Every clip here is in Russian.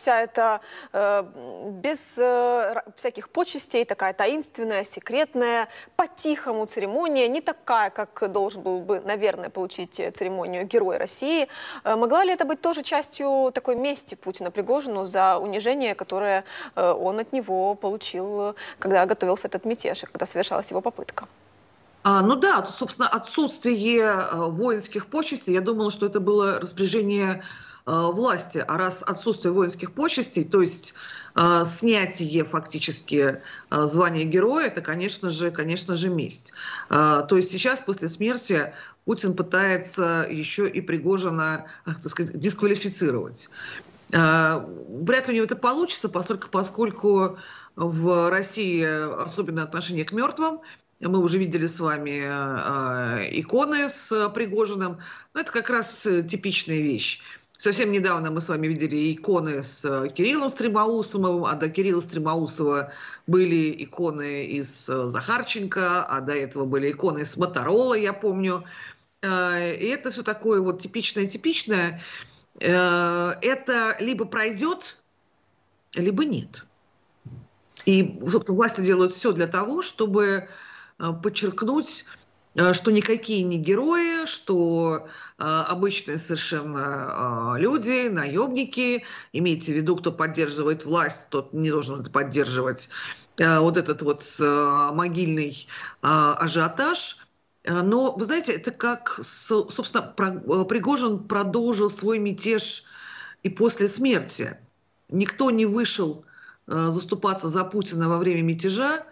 вся эта э, без э, всяких почестей, такая таинственная, секретная, по-тихому церемония, не такая, как должен был бы, наверное, получить э, церемонию Герой России. Э, могла ли это быть тоже частью такой мести Путина Пригожину за унижение, которое э, он от него получил, когда готовился этот мятеж, когда совершалась его попытка? А, ну да, собственно, отсутствие э, воинских почестей, я думала, что это было распоряжение Э, власти. А раз отсутствие воинских почестей, то есть э, снятие фактически э, звания героя, это, конечно же, конечно же, месть. То есть сейчас после смерти Путин пытается еще и Пригожина так сказать, дисквалифицировать. Вряд ли у него это получится, поскольку, поскольку в России особенно отношение к мертвым, мы уже видели с вами иконы с Пригожиным. Но ну, это как раз типичная вещь. Совсем недавно мы с вами видели иконы с э, Кириллом Стремоусовым, а до Кирилла Стремоусова были иконы из э, Захарченко, а до этого были иконы из Моторола, я помню. Э, и это все такое вот типичное-типичное. Это либо пройдет, либо нет. И, собственно, власти делают все для того, чтобы подчеркнуть Э, что никакие не герои, что э, обычные совершенно э, люди, наемники, имейте в виду, кто поддерживает власть, тот не должен это поддерживать, вот этот вот могильный ажиотаж. Но, вы знаете, это как, собственно, Пригожин продолжил свой мятеж и после смерти. Никто не вышел заступаться за Путина во время мятежа,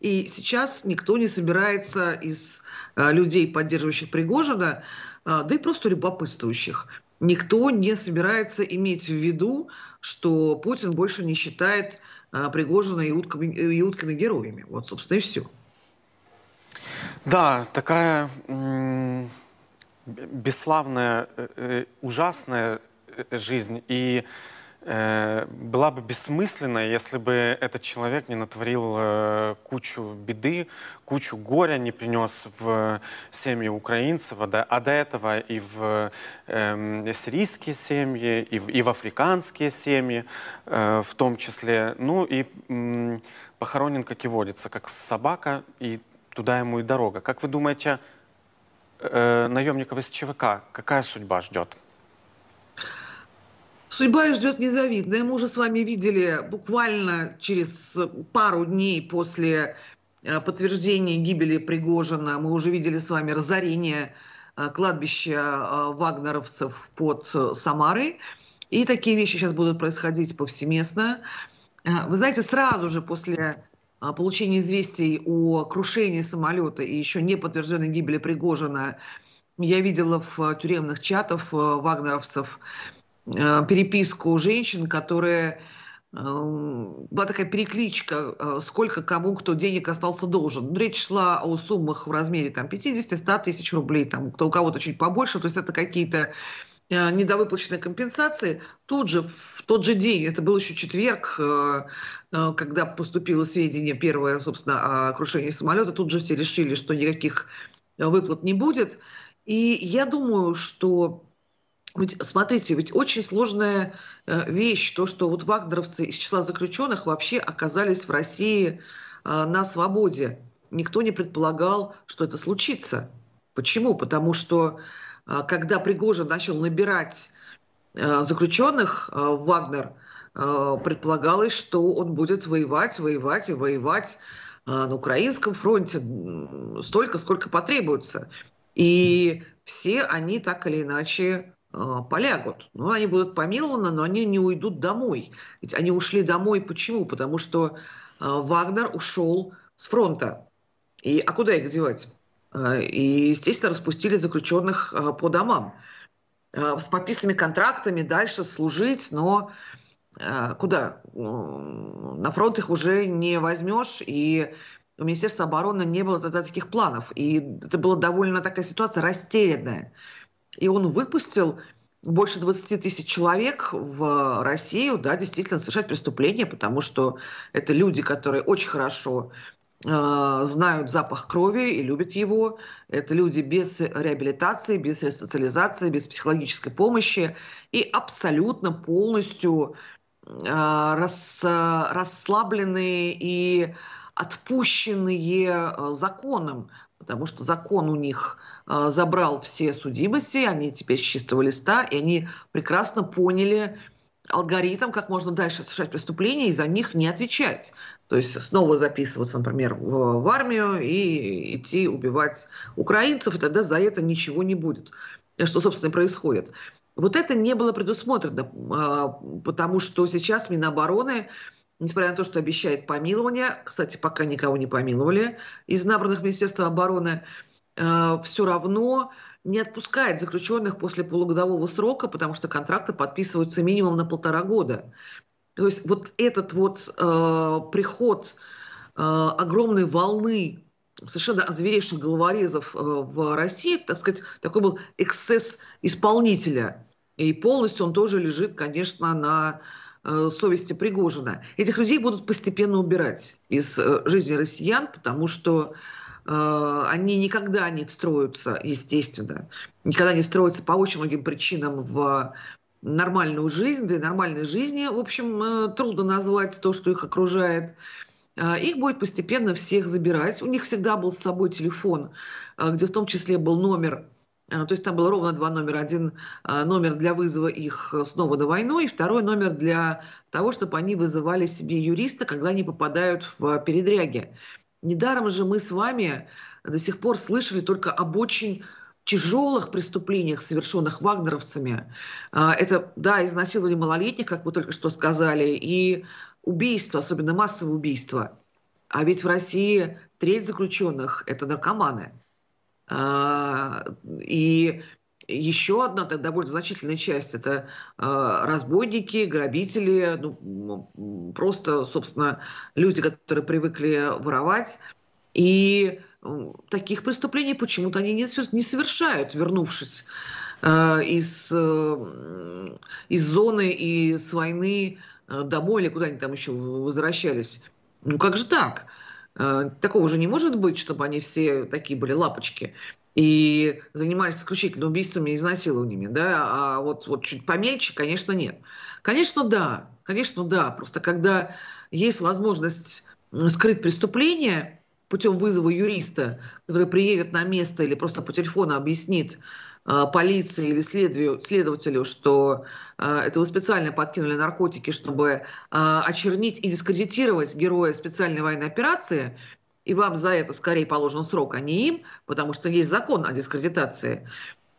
и сейчас никто не собирается из э, людей, поддерживающих Пригожина, а, да и просто любопытствующих. Никто не собирается иметь в виду, что Путин больше не считает а, Пригожина и Уткина, и Уткина героями. Вот, собственно, и все. Да, такая бесславная, э, э, ужасная жизнь. И э, была бы бессмысленна, если бы этот человек не натворил э, кучу беды, кучу горя не принес в семьи украинцев, а до, а до этого и в э, сирийские семьи, и в, и в африканские семьи э, в том числе. Ну и э, похоронен, как и водится, как собака, и туда ему и дорога. Как вы думаете, э, наемников из ЧВК, какая судьба ждет? Судьба их ждет незавидная. Мы уже с вами видели буквально через пару дней после э, подтверждения гибели Пригожина, мы уже видели с вами разорение э, кладбища э, вагнеровцев под Самарой. И такие вещи сейчас будут происходить повсеместно. Вы знаете, сразу же после получения известий о крушении самолета и еще не подтвержденной гибели Пригожина, я видела в тюремных чатах вагнеровцев Э, переписку женщин, которые э, была такая перекличка, э, сколько кому кто денег остался должен. Ну, речь шла о суммах в размере там, 50-100 тысяч рублей, там, кто, у кого-то чуть побольше, то есть это какие-то недовыплаченные компенсации. Тут же, в тот же день, это был еще четверг, когда поступило сведение первое, собственно, о крушении самолета, тут же все решили, что никаких выплат не будет. И я думаю, что ведь, смотрите, ведь очень сложная э, вещь, то, что вот вагнеровцы из числа заключенных вообще оказались в России э, на свободе. Никто не предполагал, что это случится. Почему? Потому что э, когда Пригожин начал набирать заключенных в Вагнер, предполагалось, что он будет воевать, воевать и воевать на украинском фронте столько, сколько потребуется. И все они так или иначе а, полягут. Ну, они будут помилованы, но они не уйдут домой. Ведь они ушли домой почему? Потому что а, Вагнер ушел с фронта. И, а куда их девать? А, и, естественно, распустили заключенных по домам. С подписанными контрактами дальше служить, но куда? На фронт их уже не возьмешь, и у Министерства обороны не было тогда таких планов. И это была довольно такая ситуация растерянная и он выпустил больше 20 тысяч человек в Россию, да, действительно совершать преступления, потому что это люди, которые очень хорошо э, знают запах крови и любят его. Это люди без реабилитации, без ресоциализации, без психологической помощи и абсолютно полностью э, рас, расслабленные и отпущенные э, законом потому что закон у них а, забрал все судимости, они теперь с чистого листа, и они прекрасно поняли алгоритм, как можно дальше совершать преступления и за них не отвечать. То есть снова записываться, например, в, в армию и идти убивать украинцев, и тогда за это ничего не будет. Что, собственно, и происходит. Вот это не было предусмотрено, а, потому что сейчас Минобороны несмотря на то, что обещает помилование, кстати, пока никого не помиловали из набранных Министерства обороны, э, все равно не отпускает заключенных после полугодового срока, потому что контракты подписываются минимум на полтора года. То есть вот этот вот э, приход э, огромной волны совершенно озверевших головорезов э, в России, так сказать, такой был эксцесс исполнителя. И полностью он тоже лежит, конечно, на Э, совести Пригожина, этих людей будут постепенно убирать из э, жизни россиян, потому что э, они никогда не встроятся, естественно, никогда не встроятся по очень многим причинам в нормальную жизнь, да и нормальной жизни, в общем, трудно назвать то, что их окружает. Их будет постепенно всех забирать. У них всегда был с собой телефон, где в том числе был номер Э, то есть там было ровно два номера. Один э, номер для вызова их э, снова на войну, и второй номер для того, чтобы они вызывали себе юриста, когда они попадают в передряги. Недаром же мы с вами до сих пор слышали только об очень тяжелых преступлениях, совершенных вагнеровцами. Это, да, изнасилование малолетних, как вы только что сказали, и убийства, особенно массовые убийства. А ведь в России треть заключенных – это наркоманы – а, и еще одна довольно значительная часть – это а, разбойники, грабители, ну, просто, собственно, люди, которые привыкли воровать. И таких преступлений почему-то они не, совершают, вернувшись а, из, из зоны и с войны домой или куда они там еще возвращались. Ну как же так? Э, такого же не может быть, чтобы они все такие были лапочки и занимались исключительно убийствами и изнасилованиями, да, а вот, вот чуть помельче, конечно, нет. Конечно, да, конечно, да, просто когда есть возможность скрыть преступление путем вызова юриста, который приедет на место или просто по телефону объяснит, а, полиции или следователю, что а, этого специально подкинули наркотики, чтобы а, очернить и дискредитировать героя специальной военной операции, и вам за это скорее положен срок, а не им, потому что есть закон о дискредитации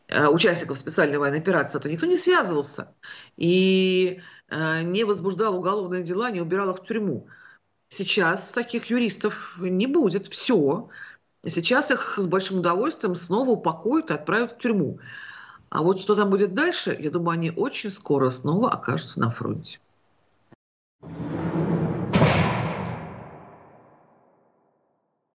участников специальной военной операции, то никто не связывался и не возбуждал уголовные дела, не убирал их в тюрьму. Сейчас таких юристов не будет. Все сейчас их с большим удовольствием снова упакуют и отправят в тюрьму. А вот что там будет дальше, я думаю, они очень скоро снова окажутся на фронте.